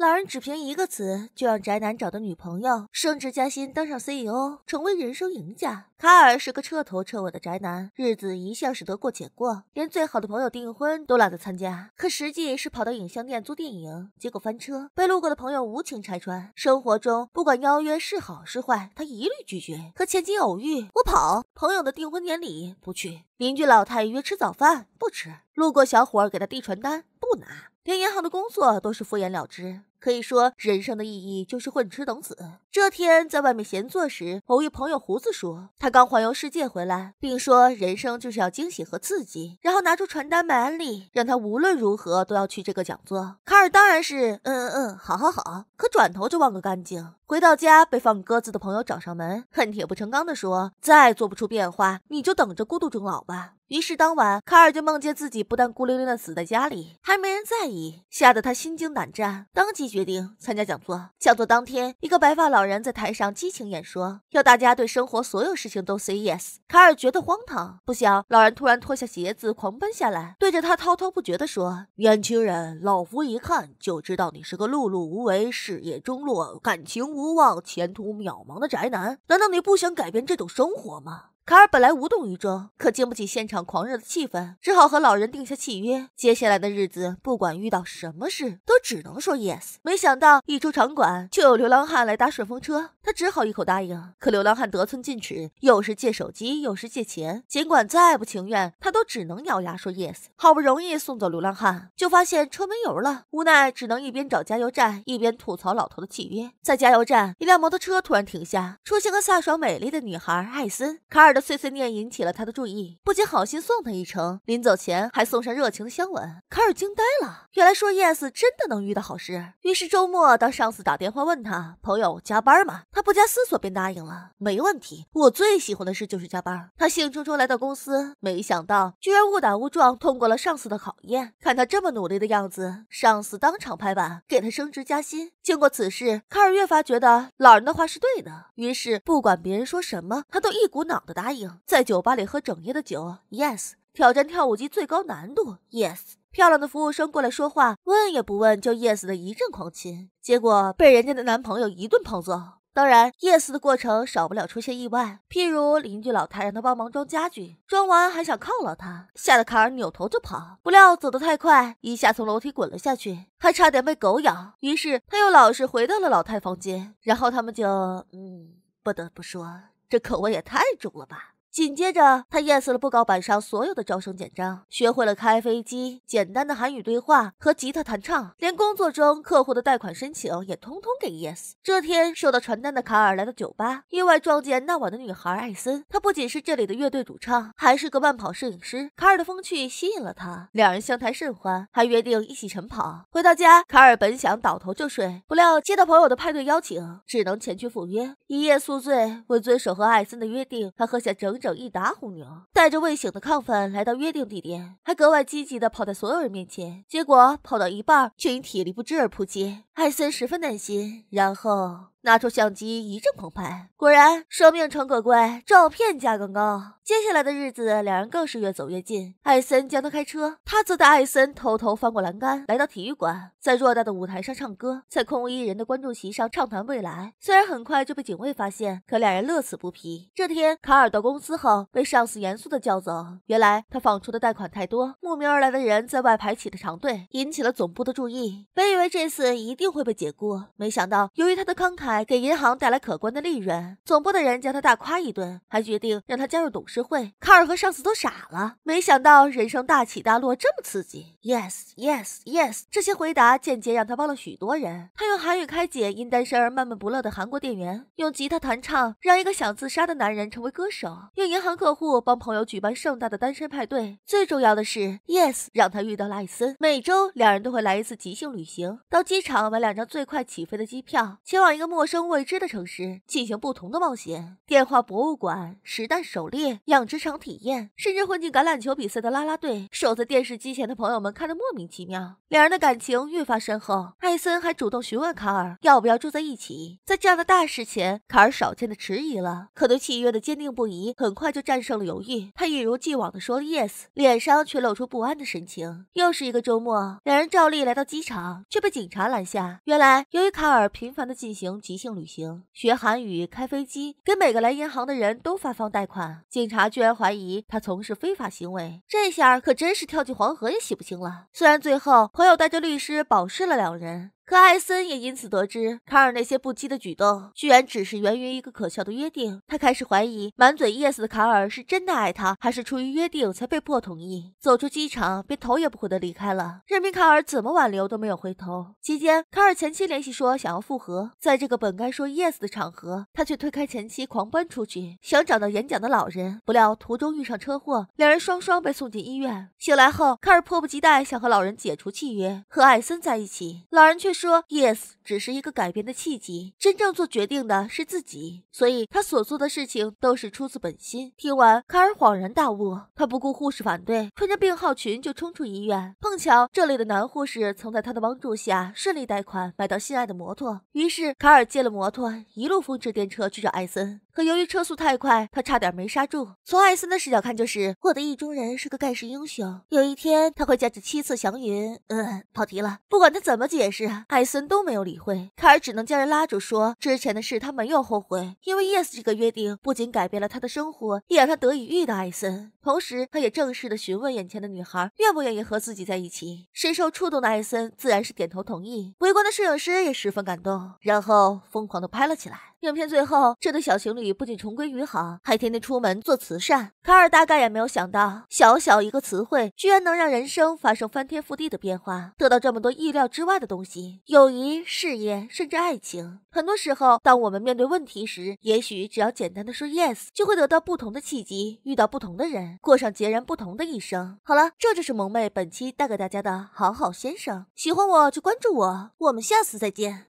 老人只凭一个词，就让宅男找的女朋友升职加薪，当上 CEO，成为人生赢家。卡尔是个彻头彻尾的宅男，日子一向是得过且过，连最好的朋友订婚都懒得参加。可实际是跑到影像店租电影，结果翻车，被路过的朋友无情拆穿。生活中不管邀约是好是坏，他一律拒绝。和前妻偶遇，我跑；朋友的订婚典礼不去；邻居老太约吃早饭不吃；路过小伙给他递传单不拿。连银行的工作都是敷衍了之，可以说人生的意义就是混吃等死。这天在外面闲坐时，偶遇朋友胡子说他刚环游世界回来，并说人生就是要惊喜和刺激，然后拿出传单卖安利，让他无论如何都要去这个讲座。卡尔当然是嗯嗯嗯，好好好，可转头就忘个干净。回到家被放鸽子的朋友找上门，恨铁不成钢的说再做不出变化，你就等着孤独终老吧。于是当晚，卡尔就梦见自己不但孤零零的死在家里，还没人在。吓得他心惊胆战，当即决定参加讲座。讲座当天，一个白发老人在台上激情演说，要大家对生活所有事情都 say yes。卡尔觉得荒唐，不想老人突然脱下鞋子狂奔下来，对着他滔滔不绝地说：“年轻人，老夫一看就知道你是个碌碌无为、事业中落、感情无望、前途渺茫的宅男。难道你不想改变这种生活吗？”卡尔本来无动于衷，可经不起现场狂热的气氛，只好和老人定下契约。接下来的日子，不管遇到什么事，都只能说 yes。没想到一出场馆，就有流浪汉来搭顺风车，他只好一口答应。可流浪汉得寸进尺，又是借手机，又是借钱。尽管再不情愿，他都只能咬牙说 yes。好不容易送走流浪汉，就发现车没油了，无奈只能一边找加油站，一边吐槽老头的契约。在加油站，一辆摩托车突然停下，出现个飒爽美丽的女孩艾森。卡尔的。碎碎念引起了他的注意，不仅好心送他一程，临走前还送上热情的香吻。卡尔惊呆了，原来说 yes 真的能遇到好事。于是周末，当上司打电话问他朋友加班吗，他不加思索便答应了。没问题，我最喜欢的事就是加班。他兴冲冲来到公司，没想到居然误打误撞通过了上司的考验。看他这么努力的样子，上司当场拍板给他升职加薪。经过此事，卡尔越发觉得老人的话是对的。于是不管别人说什么，他都一股脑的答。在酒吧里喝整夜的酒，yes；挑战跳舞机最高难度，yes；漂亮的服务生过来说话，问也不问就 yes 的一阵狂亲，结果被人家的男朋友一顿胖揍。当然，yes 的过程少不了出现意外，譬如邻居老太让他帮忙装家具，装完还想犒劳他，吓得卡尔扭头就跑，不料走得太快，一下从楼梯滚了下去，还差点被狗咬。于是他又老实回到了老太房间，然后他们就，嗯，不得不说。这口味也太重了吧！紧接着，他 yes 了布告板上所有的招生简章，学会了开飞机、简单的韩语对话和吉他弹唱，连工作中客户的贷款申请也通通给 yes。这天，收到传单的卡尔来到酒吧，意外撞见那晚的女孩艾森。她不仅是这里的乐队主唱，还是个慢跑摄影师。卡尔的风趣吸引了他，两人相谈甚欢，还约定一起晨跑。回到家，卡尔本想倒头就睡，不料接到朋友的派对邀请，只能前去赴约。一夜宿醉，为遵守和艾森的约定，他喝下整。整一打红牛，带着未醒的亢奋来到约定地点，还格外积极地跑在所有人面前。结果跑到一半，却因体力不支而扑街。艾森十分担心，然后。拿出相机，一阵澎湃。果然，生命诚可贵，照片价更高。接下来的日子，两人更是越走越近。艾森将他开车，他则带艾森偷偷翻过栏杆，来到体育馆，在偌大的舞台上唱歌，在空无一人的观众席上畅谈未来。虽然很快就被警卫发现，可两人乐此不疲。这天，卡尔到公司后，被上司严肃的叫走。原来他放出的贷款太多，慕名而来的人在外排起了长队，引起了总部的注意。本以为这次一定会被解雇，没想到由于他的慷慨。给银行带来可观的利润，总部的人将他大夸一顿，还决定让他加入董事会。卡尔和上司都傻了，没想到人生大起大落这么刺激。Yes，Yes，Yes，这些回答间接让他帮了许多人。他用韩语开解因单身而闷闷不乐的韩国店员，用吉他弹唱让一个想自杀的男人成为歌手，用银行客户帮朋友举办盛大的单身派对。最重要的是，Yes，让他遇到了艾森。每周两人都会来一次即兴旅行，到机场买两张最快起飞的机票，前往一个目。陌生未知的城市，进行不同的冒险：电话博物馆、实弹狩猎、养殖场体验，甚至混进橄榄球比赛的拉拉队。守在电视机前的朋友们看得莫名其妙。两人的感情愈发深厚。艾森还主动询问卡尔要不要住在一起。在这样的大事前，卡尔少见的迟疑了。可对契约的坚定不移，很快就战胜了犹豫。他一如既往的说了 yes，脸上却露出不安的神情。又是一个周末，两人照例来到机场，却被警察拦下。原来，由于卡尔频繁的进行。即兴旅行、学韩语、开飞机，给每个来银行的人都发放贷款，警察居然怀疑他从事非法行为，这下可真是跳进黄河也洗不清了。虽然最后朋友带着律师保释了两人。可艾森也因此得知，卡尔那些不羁的举动，居然只是源于一个可笑的约定。他开始怀疑，满嘴 yes 的卡尔是真的爱他，还是出于约定才被迫同意？走出机场，便头也不回的离开了，任凭卡尔怎么挽留都没有回头。期间，卡尔前妻联系说想要复合，在这个本该说 yes 的场合，他却推开前妻狂奔出去，想找到演讲的老人。不料途中遇上车祸，两人双双被送进医院。醒来后，卡尔迫不及待想和老人解除契约，和艾森在一起。老人却是。说 yes 只是一个改变的契机，真正做决定的是自己，所以他所做的事情都是出自本心。听完，卡尔恍然大悟，他不顾护士反对，穿着病号裙就冲出医院。碰巧这里的男护士曾在他的帮助下顺利贷款买到心爱的摩托，于是卡尔借了摩托，一路风驰电掣去找艾森。可由于车速太快，他差点没刹住。从艾森的视角看，就是我的意中人是个盖世英雄。有一天他会驾着七色祥云……嗯，跑题了。不管他怎么解释，艾森都没有理会。卡尔只能将人拉住，说之前的事他没有后悔，因为 yes 这个约定不仅改变了他的生活，也让他得以遇到艾森。同时，他也正式的询问眼前的女孩愿不愿意和自己在一起。深受触动的艾森自然是点头同意。围观的摄影师也十分感动，然后疯狂的拍了起来。影片最后，这对小情侣不仅重归于好，还天天出门做慈善。卡尔大概也没有想到，小小一个词汇，居然能让人生发生翻天覆地的变化，得到这么多意料之外的东西，友谊、事业，甚至爱情。很多时候，当我们面对问题时，也许只要简单的说 yes，就会得到不同的契机，遇到不同的人，过上截然不同的一生。好了，这就是萌妹本期带给大家的《好好先生》。喜欢我就关注我，我们下次再见。